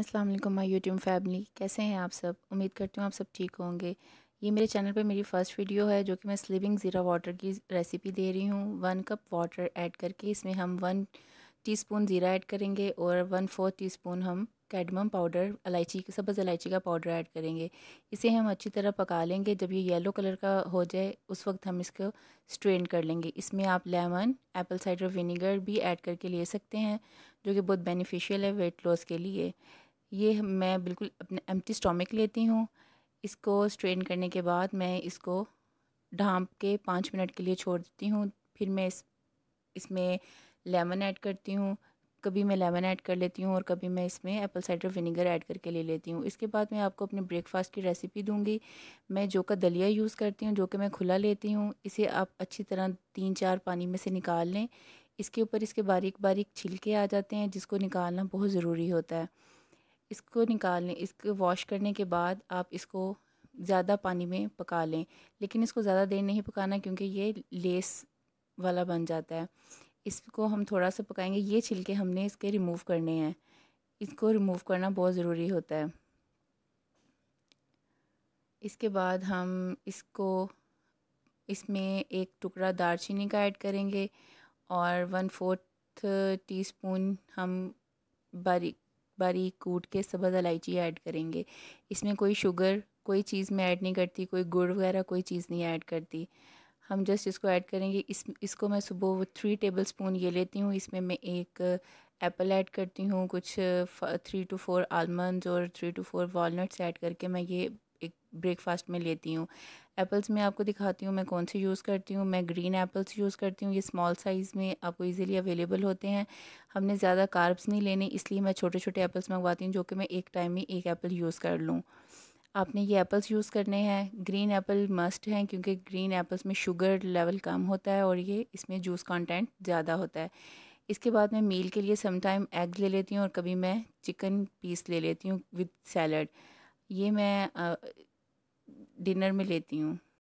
अस्सलाम वालेकुम my YouTube family कैसे हैं आप सब उम्मीद करती हूँ आप सब ठीक होंगे ये मेरे चैनल पे मेरी फ़र्स्ट वीडियो है जो कि मैं स्लिविंग ज़ीरा वाटर की रेसिपी दे रही हूँ वन कप वाटर ऐड करके इसमें हम वन टीस्पून ज़ीरा ऐड करेंगे और वन फोर्थ स्पून हम कैडमम पाउडर इलायची सब्ज़ इलायची का पाउडर ऐड करेंगे इसे हम अच्छी तरह पका लेंगे जब ये येलो कलर का हो जाए उस वक्त हम इसको स्ट्रेन कर लेंगे इसमें आप लेमन एप्पल साइडर विनीगर भी ऐड करके ले सकते हैं जो कि बहुत बेनिफिशियल है वेट लॉस के लिए ये मैं बिल्कुल अपने एम्प्टी स्टोमिक लेती हूँ इसको स्ट्रेन करने के बाद मैं इसको ढांप के पाँच मिनट के लिए छोड़ देती हूँ फिर मैं इस इसमें लेमन ऐड करती हूँ कभी मैं लेमन ऐड कर लेती हूँ और कभी मैं इसमें एप्पल साइडर विनीगर ऐड करके ले लेती हूँ इसके बाद मैं आपको अपने ब्रेकफास्ट की रेसिपी दूंगी मैं जो का दलिया यूज़ करती हूँ जो कि मैं खुला लेती हूँ इसे आप अच्छी तरह तीन चार पानी में से निकाल लें इसके ऊपर इसके बारीक बारीक छिलके आ जाते हैं जिसको निकालना बहुत ज़रूरी होता है इसको निकाल लें इसको वॉश करने के बाद आप इसको ज़्यादा पानी में पका लें लेकिन इसको ज़्यादा देर नहीं पकाना क्योंकि ये लेस वाला बन जाता है इसको हम थोड़ा सा पकाएंगे ये छिलके हमने इसके रिमूव करने हैं इसको रिमूव करना बहुत ज़रूरी होता है इसके बाद हम इसको इसमें एक टुकड़ा दारचीनी का ऐड करेंगे और वन फोर्थ टीस्पून हम बारीक बारी कूट के सबज इलायची ऐड करेंगे इसमें कोई शुगर कोई चीज़ मैं ऐड नहीं करती कोई गुड़ वगैरह कोई चीज़ नहीं ऐड करती हम जस्ट इसको ऐड करेंगे इस इसको मैं सुबह थ्री टेबल स्पून ये लेती हूँ इसमें मैं एक एप्पल ऐड करती हूँ कुछ थ्री टू फोर आलमंड और three two four walnuts add करके मैं ये एक ब्रेकफास्ट में लेती हूँ एप्पल्स में आपको दिखाती हूँ मैं कौन से यूज़ करती हूँ मैं ग्रीन एप्पल्स यूज़ करती हूँ ये स्मॉल साइज़ में आपको इजीली अवेलेबल होते हैं हमने ज़्यादा कार्ब्स नहीं लेने इसलिए मैं छोटे छोटे एप्पल्स मंगवाती हूँ जो कि मैं एक टाइम में एक एप्पल यूज़ कर लूँ आपने ये एप्पल्स यूज़ करने हैं ग्रीन एप्पल मस्ट हैं क्योंकि ग्रीन एप्पल्स में शुगर लेवल कम होता है और ये इसमें जूस कॉन्टेंट ज़्यादा होता है इसके बाद मैं मील के लिए समटाइम एग ले लेती हूँ और कभी मैं चिकन पीस ले लेती हूँ विद सैलड ये मैं डिनर में लेती हूँ